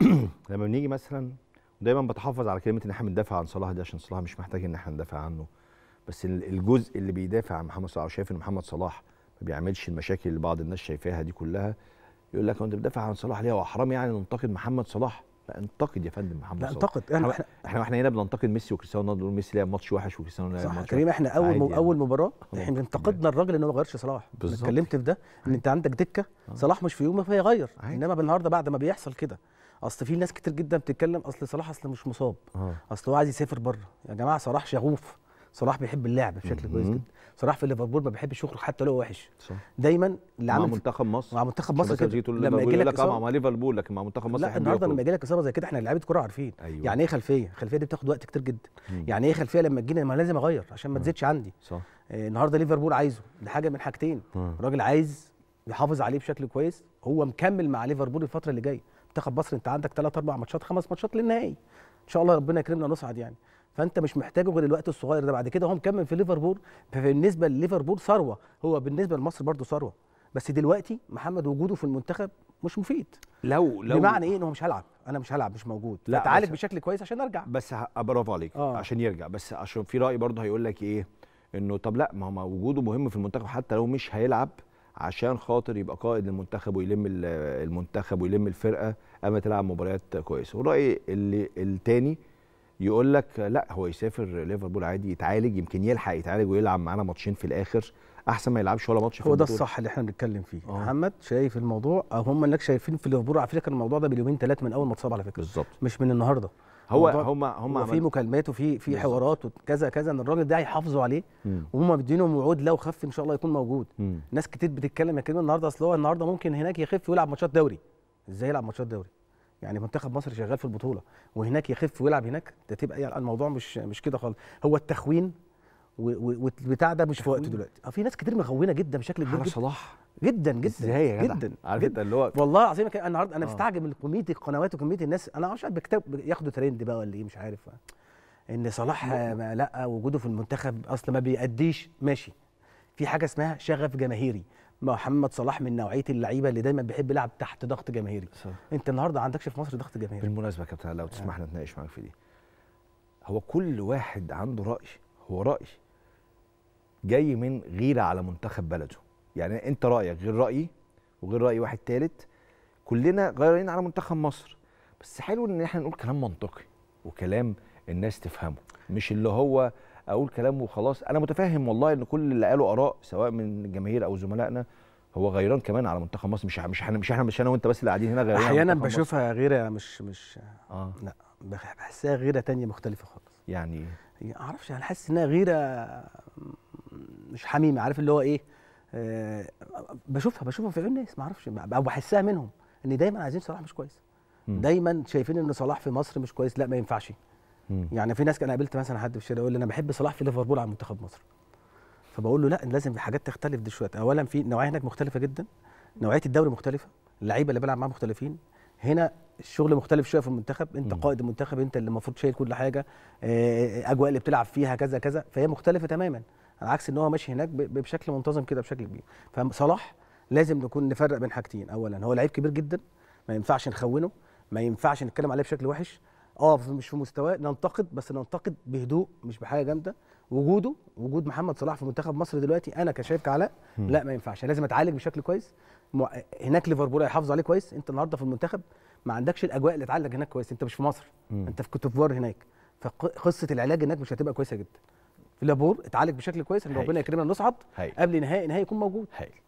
لما بنيجي مثلا دايما بتحفظ على كلمه ان احنا بندافع عن صلاح دي عشان صلاح مش محتاج ان احنا ندافع عنه بس الجزء اللي بيدافع عن محمد صلاح وشايف ان محمد صلاح ما بيعملش المشاكل اللي بعض الناس شايفاها دي كلها يقول لك انت بتدافع عن صلاح ليه وحرام يعني ننتقد محمد صلاح لا انتقد يا فندم محمد لا انتقد احنا احنا واحنا هنا بننتقد ميسي وكريستيانو رونالدو ميسي لعب ماتش وحش وكريستيانو لعب ماتش كريم احنا اول يعني. اول مباراه احنا انتقدنا الراجل ان هو ما غيرش صلاح اتكلمت في ده ان انت عندك دكه آه. صلاح مش في يومه فيغير انما النهارده بعد ما بيحصل كده اصل في ناس كتير جدا بتتكلم اصل صلاح اصل مش مصاب آه. اصل هو عايز يسافر بره يا جماعه صلاح شغوف صلاح بيحب اللعب بشكل كويس جدا صلاح في ليفربول ما بيحبش يخرج حتى لو وحش صح. دايما اللي عامل مع منتخب مصر مع منتخب مصر كده لما يجي لك آه، مع ليفربول لكن مع منتخب مصر لا النهارده لما يجي لك اصابه زي كده احنا لعيبه كوره عارفين أيوة. يعني ايه خلفيه الخلفيه دي بتاخد وقت كتير جدا مم. يعني ايه خلفيه لما تجيني ما لازم اغير عشان ما تزيدش عندي صح آه النهارده ليفربول عايزه ده حاجه من حاجتين الراجل عايز يحافظ عليه بشكل كويس هو مكمل مع ليفربول الفتره اللي جايه منتخب مصر انت عندك ثلاث اربع ماتشات خمس ماتشات للنهائي ان شاء الله ربنا يكرمنا ونصعد يعني فانت مش محتاجه غير الوقت الصغير ده بعد كده هو مكمل في ليفربول فبالنسبه لليفربول ثروه هو بالنسبه لمصر برضه ثروه بس دلوقتي محمد وجوده في المنتخب مش مفيد لو لو بمعنى ايه ان هو مش هلعب انا مش هلعب مش موجود لا اتعالج بشكل كويس عشان ارجع بس برافو عليك آه. عشان يرجع بس عشان في راي برضه هيقول لك ايه انه طب لا ما هو وجوده مهم في المنتخب حتى لو مش هيلعب عشان خاطر يبقى قائد المنتخب ويلم المنتخب ويلم الفرقه اما تلعب مباريات كويسه والراي اللي التاني يقول لك لا هو يسافر ليفربول عادي يتعالج يمكن يلحق يتعالج ويلعب معانا ماتشين في الاخر احسن ما يلعبش ولا ماتش في هو ده الصح اللي احنا بنتكلم فيه أوه. محمد شايف الموضوع هم انك شايفين في ليفربول على فكره الموضوع ده باليومين ثلاثه من اول ما اتصاب على فكره بالظبط مش من النهارده هو هم هم وفي مكالمات وفي في حوارات وكذا كذا ان الراجل ده هيحافظوا عليه وهم مدينهم وعود لو خف ان شاء الله يكون موجود ناس كتير بتتكلم يا كريم النهارده اصل هو النهارده ممكن هناك يخف ويلعب ماتشات دوري ازاي يلعب ماتشات دوري يعني منتخب مصر شغال في البطوله وهناك يخف ويلعب هناك ده تبقى يعني الموضوع مش مش كده خالص هو التخوين والبتاع ده مش في وقته دلوقتي اه في ناس كتير مغونه جدا بشكل كبير جدا صلاح جدا جدا ازاي يا جدع جدا عارف انت اللي هو والله العظيم انا النهارده انا آه. مستعجب من كميه القنوات وكميه الناس انا مش عارف بكتاب ياخدوا ترند بقى ولا ايه مش عارف ان صلاح ما لا وجوده في المنتخب اصلا ما بيأديش ماشي في حاجه اسمها شغف جماهيري محمد صلاح من نوعيه اللعيبه اللي دايما بيحب يلعب تحت ضغط جماهيري صح. انت النهارده عندكش في مصر ضغط جماهيري بالمناسبه يا كابتن لو تسمح آه. لنا اتناقش معاك في دي هو كل واحد عنده راي هو راي جاي من غيره على منتخب بلده يعني انت رايك غير رايي وغير راي واحد ثالث كلنا غيرين على منتخب مصر بس حلو ان احنا نقول كلام منطقي وكلام الناس تفهمه مش اللي هو اقول كلام وخلاص انا متفاهم والله ان كل اللي قالوا اراء سواء من الجماهير او زملائنا هو غيران كمان على منتخب مصر مش مش احنا مش احنا مش انا وانت بس اللي قاعدين هنا غيران احيانا بشوفها غيره مش مش اه لا بحسها غيره تانية مختلفه خالص يعني, يعني ما اعرفش انا حاسس انها غيره مش حميمه عارف اللي هو ايه آه بشوفها بشوفها في عيون الناس ما اعرفش او بحسها منهم ان دايما عايزين صلاح مش كويس دايما شايفين ان صلاح في مصر مش كويس لا ما ينفعش يعني في ناس انا قابلت مثلا حد في الشارع يقول لي انا بحب صلاح في ليفربول على منتخب مصر فبقول له لا لازم في حاجات تختلف دي شويه اولا في نوعيه هناك مختلفه جدا نوعيه الدوري مختلفه اللعيبه اللي بيلعب معاهم مختلفين هنا الشغل مختلف شويه في المنتخب انت مم. قائد المنتخب انت اللي المفروض شايل كل حاجه آه، آه، آه، اجواء اللي بتلعب فيها كذا كذا فهي مختلفه تماما على عكس ان هو ماشي هناك بشكل منتظم كده بشكل كبير فصلاح لازم نكون نفرق بين حاجتين اولا هو لعيب كبير جدا ما ينفعش نخونه ما ينفعش نتكلم عليه بشكل وحش اه مش في مستواه ننتقد بس ننتقد بهدوء مش بحاجه جامده وجوده وجود محمد صلاح في منتخب مصر دلوقتي انا كشايف كعلاء لا ما ينفعش لازم اتعالج بشكل كويس هناك ليفربول هيحافظ عليه كويس انت النهارده في المنتخب ما عندكش الاجواء اللي تعالج هناك كويس انت مش في مصر انت في كوتوفوار هناك فقصه العلاج هناك مش هتبقى كويسه جدا في لابور اتعالج بشكل كويس ان ربنا يكرمنا نصعد قبل نهائي نهائي يكون موجود هاي.